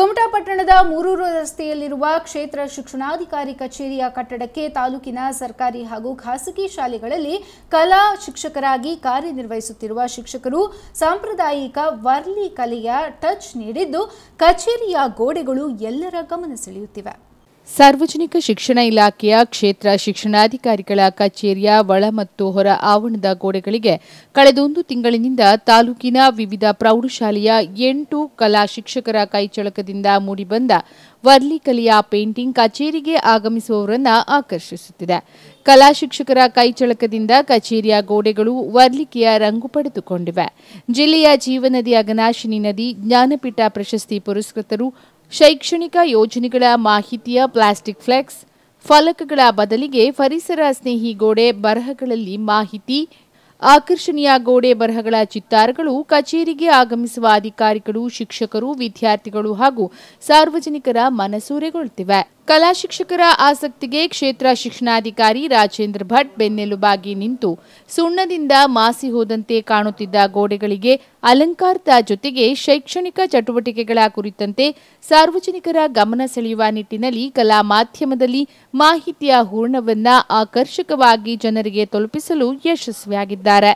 ಕುಮಟಾ ಪಟ್ಟಣದ ಮೂರೂರು ರಸ್ತೆಯಲ್ಲಿರುವ ಕ್ಷೇತ್ರ ಶಿಕ್ಷಣಾಧಿಕಾರಿ ಕಚೇರಿಯ ಕಟ್ಟಡಕ್ಕೆ ತಾಲೂಕಿನ ಸರ್ಕಾರಿ ಹಾಗೂ ಖಾಸಗಿ ಶಾಲೆಗಳಲ್ಲಿ ಕಲಾ ಶಿಕ್ಷಕರಾಗಿ ಕಾರ್ಯನಿರ್ವಹಿಸುತ್ತಿರುವ ಶಿಕ್ಷಕರು ಸಾಂಪ್ರದಾಯಿಕ ವರ್ಲಿ ಕಲೆಯ ಟಚ್ ನೀಡಿದ್ದು ಕಚೇರಿಯ ಗೋಡೆಗಳು ಎಲ್ಲರ ಗಮನ ಸೆಳೆಯುತ್ತಿವೆ ಸಾರ್ವಜನಿಕ ಶಿಕ್ಷಣ ಇಲಾಖೆಯ ಕ್ಷೇತ್ರ ಶಿಕ್ಷಣಾಧಿಕಾರಿಗಳ ಕಚೇರಿಯ ಒಳ ಮತ್ತು ಹೊರ ಆವರಣದ ಗೋಡೆಗಳಿಗೆ ಕಳೆದೊಂದು ತಿಂಗಳಿನಿಂದ ತಾಲೂಕಿನ ವಿವಿಧ ಪ್ರೌಢಶಾಲೆಯ ಎಂಟು ಕಲಾ ಶಿಕ್ಷಕರ ಕೈಚಳಕದಿಂದ ಮೂಡಿಬಂದ ವರ್ಲಿ ಕಲೆಯ ಪೇಂಟಿಂಗ್ ಕಚೇರಿಗೆ ಆಗಮಿಸುವವರನ್ನ ಆಕರ್ಷಿಸುತ್ತಿದೆ ಕಲಾ ಶಿಕ್ಷಕರ ಕೈಚಳಕದಿಂದ ಕಚೇರಿಯ ಗೋಡೆಗಳು ವರ್ಲಿಕೆಯ ರಂಗು ಪಡೆದುಕೊಂಡಿವೆ ಜಿಲ್ಲೆಯ ಜೀವನದಿ ಅಗನಾಶಿನಿ ನದಿ ಜ್ಞಾನಪೀಠ ಪ್ರಶಸ್ತಿ ಪುರಸ್ಕೃತರು ಶೈಕ್ಷಣಿಕ ಯೋಜನೆಗಳ ಮಾಹಿತಿಯ ಪ್ಲಾಸ್ಟಿಕ್ ಫ್ಲೆಕ್ಸ್ ಫಲಕಗಳ ಬದಲಿಗೆ ಪರಿಸರ ಸ್ನೇಹಿ ಗೋಡೆ ಬರಹಗಳಲ್ಲಿ ಮಾಹಿತಿ ಆಕರ್ಷಣೀಯ ಗೋಡೆ ಬರಹಗಳ ಚಿತ್ತಾರಗಳು ಕಚೇರಿಗೆ ಆಗಮಿಸುವ ಅಧಿಕಾರಿಗಳು ಶಿಕ್ಷಕರು ವಿದ್ಯಾರ್ಥಿಗಳು ಹಾಗೂ ಸಾರ್ವಜನಿಕರ ಮನಸೂರೆಗೊಳ್ಳುತ್ತಿವೆ ಕಲಾ ಶಿಕ್ಷಕರ ಆಸಕ್ತಿಗೆ ಕ್ಷೇತ್ರ ಶಿಕ್ಷಣಾಧಿಕಾರಿ ರಾಜೇಂದ್ರ ಭಟ್ ಬೆನ್ನೆಲುಬಾಗಿ ನಿಂತು ಸುಣ್ಣದಿಂದ ಮಾಸಿ ಹೋದಂತೆ ಕಾಣುತ್ತಿದ್ದ ಗೋಡೆಗಳಿಗೆ ಅಲಂಕಾರದ ಜೊತೆಗೆ ಶೈಕ್ಷಣಿಕ ಚಟುವಟಿಕೆಗಳ ಕುರಿತಂತೆ ಸಾರ್ವಜನಿಕರ ಗಮನ ಸೆಳೆಯುವ ನಿಟ್ಟಿನಲ್ಲಿ ಕಲಾ ಮಾಧ್ಯಮದಲ್ಲಿ ಮಾಹಿತಿಯ ಹೂರ್ಣವನ್ನ ಆಕರ್ಷಕವಾಗಿ ಜನರಿಗೆ ತಲುಪಿಸಲು ಯಶಸ್ವಿಯಾಗಿದ್ದಾರೆ ಹೇಳಿದ್ದಾರೆ